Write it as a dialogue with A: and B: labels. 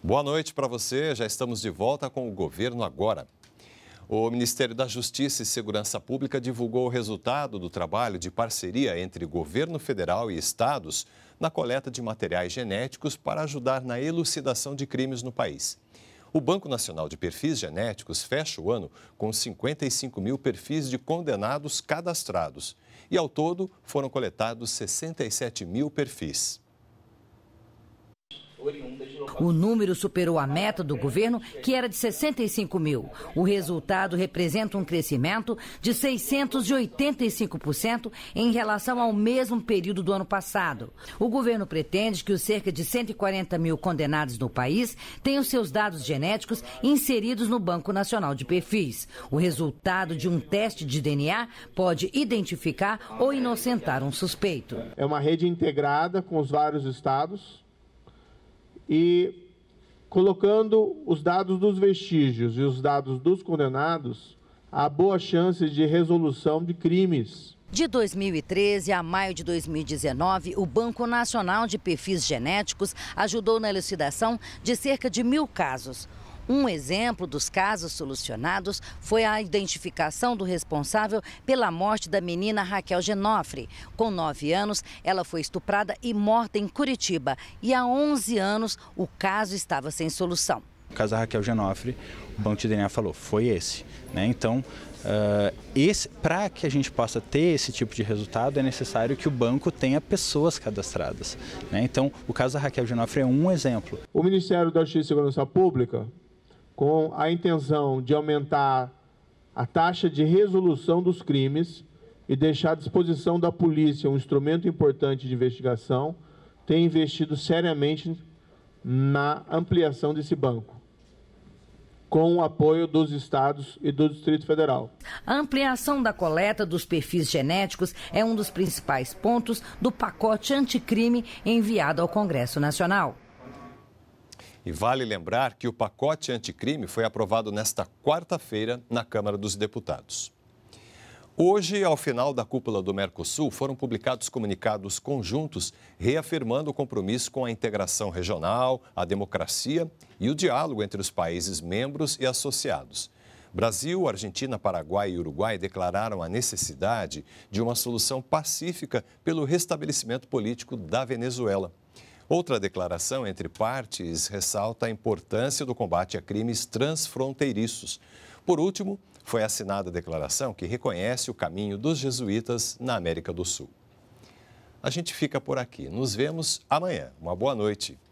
A: Boa noite para você. Já estamos de volta com o governo agora. O Ministério da Justiça e Segurança Pública divulgou o resultado do trabalho de parceria entre governo federal e estados na coleta de materiais genéticos para ajudar na elucidação de crimes no país. O Banco Nacional de Perfis Genéticos fecha o ano com 55 mil perfis de condenados cadastrados. E ao todo foram coletados 67 mil perfis.
B: O número superou a meta do governo, que era de 65 mil. O resultado representa um crescimento de 685% em relação ao mesmo período do ano passado. O governo pretende que os cerca de 140 mil condenados no país tenham seus dados genéticos inseridos no Banco Nacional de Perfis. O resultado de um teste de DNA pode identificar ou inocentar um suspeito.
C: É uma rede integrada com os vários
B: estados
C: e colocando os dados dos vestígios e os dados dos condenados, há boa chance de resolução de crimes.
B: De 2013 a maio de 2019, o Banco Nacional de Perfis Genéticos ajudou na elucidação de cerca de mil casos. Um exemplo dos casos solucionados foi a identificação do responsável pela morte da menina Raquel Genofre. Com 9 anos, ela foi estuprada e morta em Curitiba. E há 11 anos, o caso estava sem solução.
C: O caso da Raquel Genofre, o banco de DNA falou, foi esse. Né? Então, uh, para que a gente possa ter esse tipo de resultado, é necessário que o banco tenha pessoas cadastradas. Né? Então, o caso da Raquel Genofre é um exemplo. O Ministério da Justiça e Segurança Pública com a intenção de aumentar a taxa de resolução dos crimes e deixar à disposição da polícia um instrumento importante de investigação, tem investido seriamente na ampliação desse banco com o apoio dos estados e do Distrito Federal.
B: A ampliação da coleta dos perfis genéticos é um dos principais pontos do pacote anticrime enviado ao Congresso Nacional.
A: E vale lembrar que o pacote anticrime foi aprovado nesta quarta-feira na Câmara dos Deputados. Hoje, ao final da cúpula do Mercosul, foram publicados comunicados conjuntos reafirmando o compromisso com a integração regional, a democracia e o diálogo entre os países membros e associados. Brasil, Argentina, Paraguai e Uruguai declararam a necessidade de uma solução pacífica pelo restabelecimento político da Venezuela. Outra declaração entre partes ressalta a importância do combate a crimes transfronteiriços. Por último, foi assinada a declaração que reconhece o caminho dos jesuítas na América do Sul. A gente fica por aqui. Nos vemos amanhã. Uma boa noite.